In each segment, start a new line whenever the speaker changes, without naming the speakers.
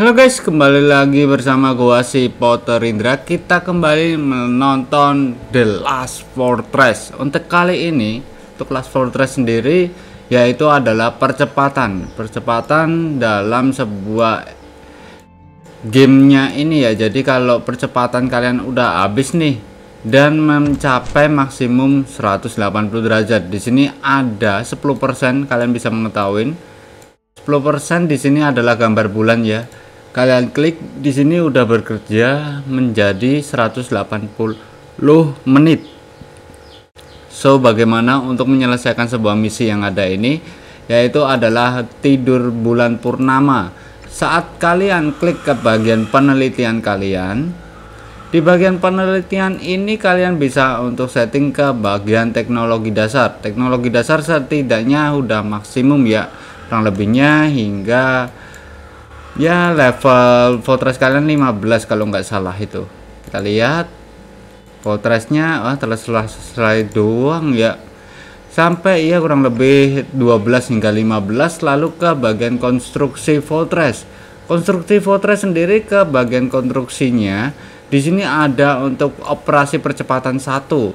Halo guys, kembali lagi bersama gua si Potter Indra. Kita kembali menonton The Last Fortress. Untuk kali ini, untuk Last Fortress sendiri yaitu adalah percepatan, percepatan dalam sebuah gamenya ini ya. Jadi kalau percepatan kalian udah habis nih dan mencapai maksimum 180 derajat. Di sini ada 10% kalian bisa mengetahui 10% di sini adalah gambar bulan ya kalian klik di sini udah bekerja menjadi 180 menit so bagaimana untuk menyelesaikan sebuah misi yang ada ini yaitu adalah tidur bulan purnama saat kalian klik ke bagian penelitian kalian di bagian penelitian ini kalian bisa untuk setting ke bagian teknologi dasar. Teknologi dasar setidaknya udah maksimum ya, kurang lebihnya hingga ya level fortress kalian 15 kalau nggak salah itu kita lihat fortressnya ah telah selesai doang ya sampai ya kurang lebih 12 hingga 15 lalu ke bagian konstruksi fortress konstruksi fortress sendiri ke bagian konstruksinya di sini ada untuk operasi percepatan satu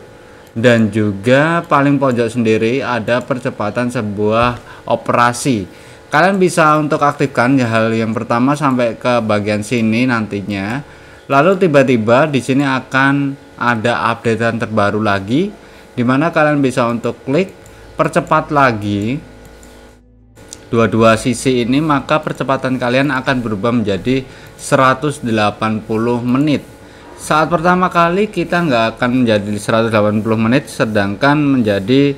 dan juga paling pojok sendiri ada percepatan sebuah operasi kalian bisa untuk aktifkan ya hal yang pertama sampai ke bagian sini nantinya lalu tiba-tiba di sini akan ada updatean terbaru lagi dimana kalian bisa untuk klik percepat lagi dua-dua sisi ini maka percepatan kalian akan berubah menjadi 180 menit saat pertama kali kita nggak akan menjadi 180 menit sedangkan menjadi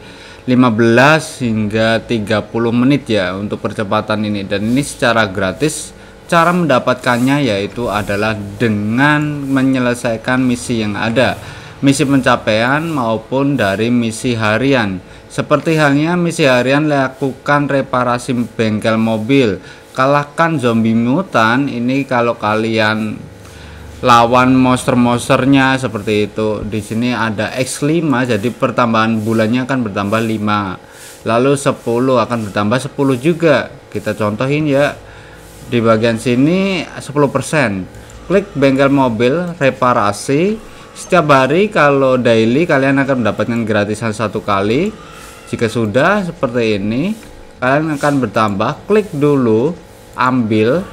15 hingga 30 menit ya untuk percepatan ini dan ini secara gratis cara mendapatkannya yaitu adalah dengan menyelesaikan misi yang ada misi pencapaian maupun dari misi harian seperti halnya misi harian lakukan reparasi bengkel mobil kalahkan zombie mutan ini kalau kalian lawan monster-monsternya seperti itu. Di sini ada X5 jadi pertambahan bulannya akan bertambah 5. Lalu 10 akan bertambah 10 juga. Kita contohin ya. Di bagian sini 10%. Klik bengkel mobil reparasi. Setiap hari kalau daily kalian akan mendapatkan gratisan satu kali. Jika sudah seperti ini, kalian akan bertambah. Klik dulu ambil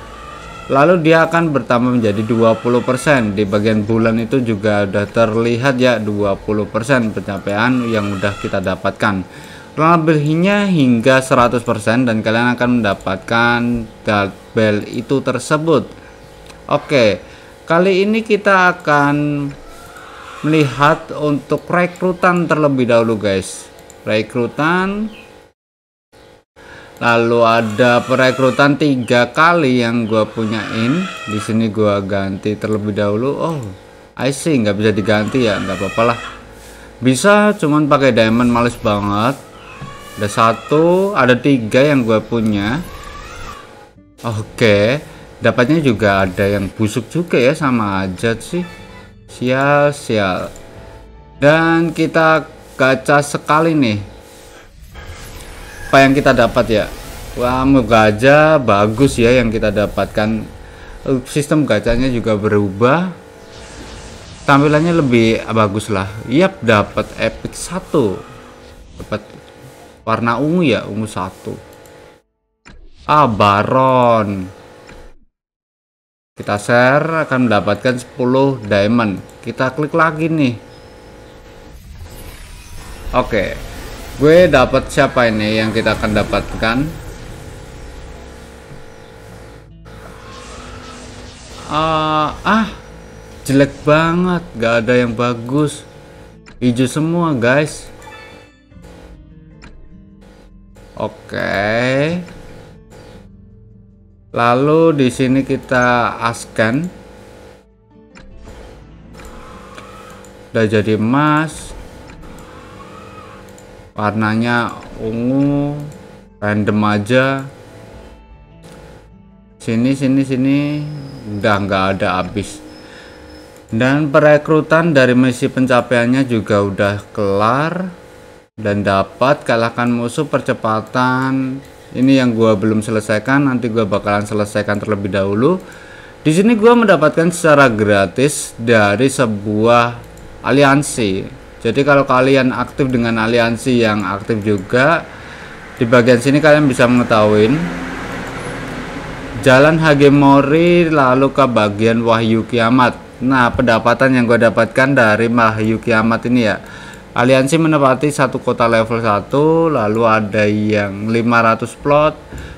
lalu dia akan bertambah menjadi 20% di bagian bulan itu juga udah terlihat ya 20% pencapaian yang udah kita dapatkan lebihnya hingga 100% dan kalian akan mendapatkan bell itu tersebut oke kali ini kita akan melihat untuk rekrutan terlebih dahulu guys rekrutan lalu ada perekrutan tiga kali yang gue punyain di sini gua ganti terlebih dahulu oh I see nggak bisa diganti ya nggak apa-apa lah bisa cuman pakai diamond males banget ada satu ada tiga yang gue punya oke okay. dapatnya juga ada yang busuk juga ya sama aja sih sial sial dan kita kaca sekali nih apa yang kita dapat ya wah gaja bagus ya yang kita dapatkan eh, sistem gacanya juga berubah tampilannya lebih bagus lah yap dapat epic satu dapat warna ungu ya ungu satu ah baron kita share akan mendapatkan 10 diamond kita klik lagi nih oke okay gue dapat siapa ini yang kita akan dapatkan uh, ah jelek banget gak ada yang bagus hijau semua guys oke okay. lalu di sini kita askan udah jadi emas warnanya ungu random aja sini sini sini udah nggak ada habis dan perekrutan dari misi pencapaiannya juga udah kelar dan dapat kalahkan musuh percepatan ini yang gua belum selesaikan nanti gua bakalan selesaikan terlebih dahulu di sini gua mendapatkan secara gratis dari sebuah aliansi jadi kalau kalian aktif dengan aliansi yang aktif juga di bagian sini kalian bisa mengetahui Jalan Hagemori lalu ke bagian Wahyu Kiamat nah pendapatan yang gue dapatkan dari Wahyu Kiamat ini ya aliansi menempati satu kota level 1 lalu ada yang 500 plot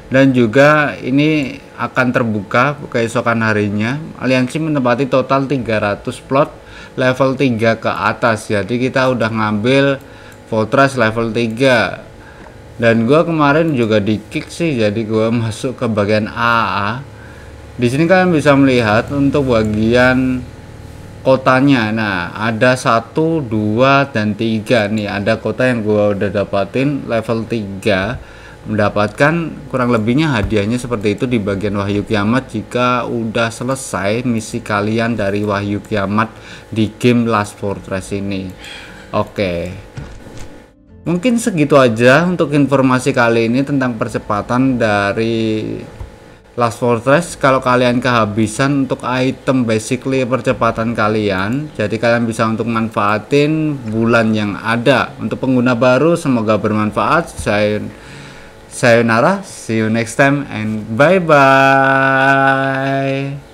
dan juga ini akan terbuka keesokan harinya aliansi menempati total 300 plot level 3 ke atas jadi kita udah ngambil Fortress level 3 dan gue kemarin juga di kick sih jadi gue masuk ke bagian AA di sini kalian bisa melihat untuk bagian kotanya nah ada 1 2 dan 3 nih ada kota yang gue udah dapatin level 3 mendapatkan kurang lebihnya hadiahnya seperti itu di bagian Wahyu Kiamat jika udah selesai misi kalian dari Wahyu Kiamat di game Last Fortress ini. Oke. Mungkin segitu aja untuk informasi kali ini tentang percepatan dari Last Fortress. Kalau kalian kehabisan untuk item basically percepatan kalian, jadi kalian bisa untuk manfaatin bulan yang ada. Untuk pengguna baru semoga bermanfaat. Saya Sayonara, see you next time and bye bye.